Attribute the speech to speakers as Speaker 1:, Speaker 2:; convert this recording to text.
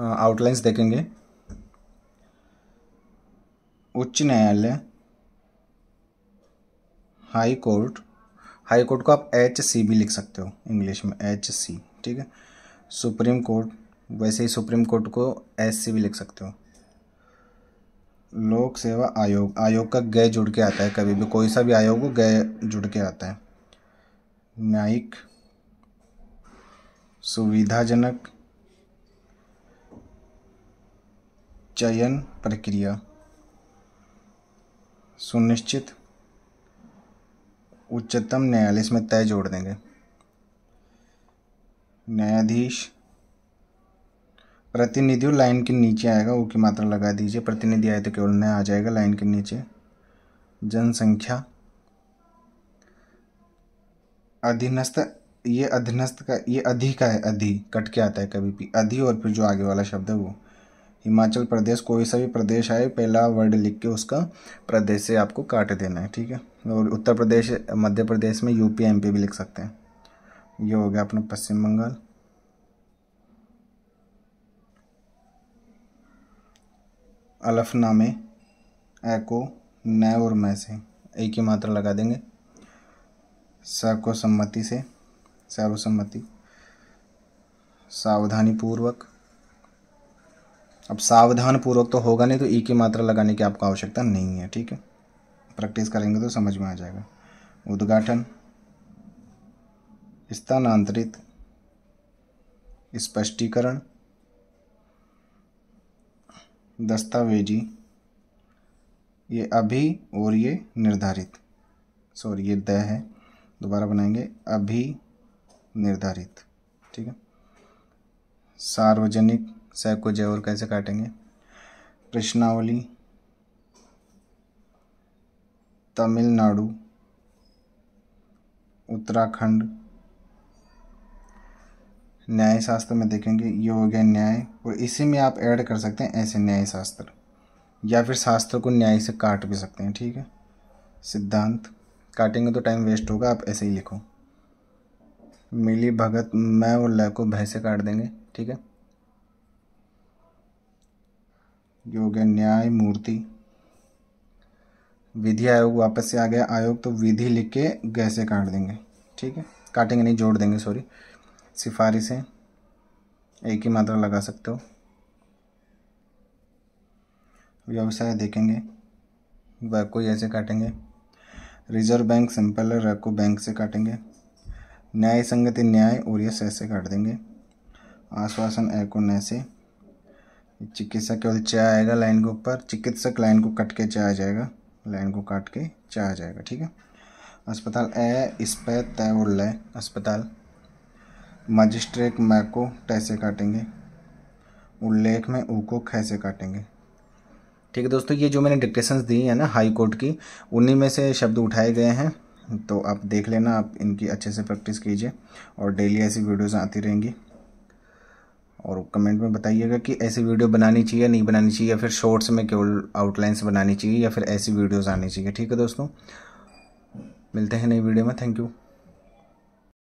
Speaker 1: outlines देखेंगे उच्च न्यायालय हाई कोर्ट हाई कोर्ट को आप एच सी भी लिख सकते हो इंग्लिश में एच सी ठीक है सुप्रीम कोर्ट वैसे ही सुप्रीम कोर्ट को एस सी भी लिख सकते हो लोक सेवा आयोग आयोग का गय जुड़ के आता है कभी भी कोई सा भी आयोग को गय जुड़ के आता है न्यायिक सुविधाजनक चयन प्रक्रिया सुनिश्चित उच्चतम न्यायालय इसमें तय जोड़ देंगे न्यायाधीश प्रतिनिधि लाइन के नीचे आएगा वो की मात्रा लगा दीजिए प्रतिनिधि आए तो केवल नया आ जाएगा लाइन के नीचे जनसंख्या अधीनस्थ ये अधीनस्थ का ये अधि का है अधि कट के आता है कभी भी अधि और फिर जो आगे वाला शब्द है वो हिमाचल प्रदेश कोई सा भी प्रदेश आए पहला वर्ड लिख के उसका प्रदेश से आपको काट देना है ठीक है और उत्तर प्रदेश मध्य प्रदेश में यूपी एम भी लिख सकते हैं ये हो गया अपना पश्चिम बंगाल अलफनामे एको न और मैं से एक ही मात्रा लगा देंगे सर्वसम्मति से सर्वसम्मति सावधानी पूर्वक अब सावधान पूर्वक तो होगा नहीं तो ई e की मात्रा लगाने की आपको आवश्यकता नहीं है ठीक है प्रैक्टिस करेंगे तो समझ में आ जाएगा उद्घाटन स्थानांतरित स्पष्टीकरण दस्तावेजी ये अभी और ये निर्धारित सॉरी ये दय है दोबारा बनाएंगे अभी निर्धारित ठीक है सार्वजनिक सैक को जय और कैसे काटेंगे कृष्णावली तमिलनाडु उत्तराखंड न्याय शास्त्र में देखेंगे ये हो गया न्याय और इसी में आप ऐड कर सकते हैं ऐसे न्याय शास्त्र या फिर शास्त्र को न्याय से काट भी सकते हैं ठीक है सिद्धांत काटेंगे तो टाइम वेस्ट होगा आप ऐसे ही लिखो मिली भगत मैं और लय को भय से काट देंगे ठीक है ये हो मूर्ति विधि आयोग वापस से आ गया आयोग तो विधि लिख के गैसे काट देंगे ठीक है काटेंगे नहीं जोड़ देंगे सॉरी सिफारिशें एक ही मात्रा लगा सकते हो व्यवसाय देखेंगे वैको ही ऐसे काटेंगे रिजर्व बैंक सिंपल है रेको बैंक से काटेंगे न्याय संगति न्याय और यस ऐसे काट देंगे आश्वासन एको न से चिकित्सा केवल च आएगा लाइन के ऊपर चिकित्सक लाइन को कट के च आ जाएगा लाइन को काट के च आ जाएगा ठीक है अस्पताल ए इस पे तय उड़ लय अस्पताल मजिस्ट्रेट मै को टैसे काटेंगे उल्लेख में ऊ को खैसे काटेंगे ठीक है दोस्तों ये जो मैंने डिक्टेशंस दी है ना हाई कोर्ट की उन्हीं में से शब्द उठाए गए हैं तो आप देख लेना आप इनकी अच्छे से प्रैक्टिस कीजिए और डेली ऐसी वीडियोज़ आती रहेंगी और कमेंट में बताइएगा कि ऐसी वीडियो बनानी चाहिए नहीं बनानी चाहिए या फिर शॉर्ट्स में केवल आउटलाइंस बनानी चाहिए या फिर ऐसी वीडियोज़ आनी चाहिए ठीक है दोस्तों मिलते हैं नई वीडियो में थैंक यू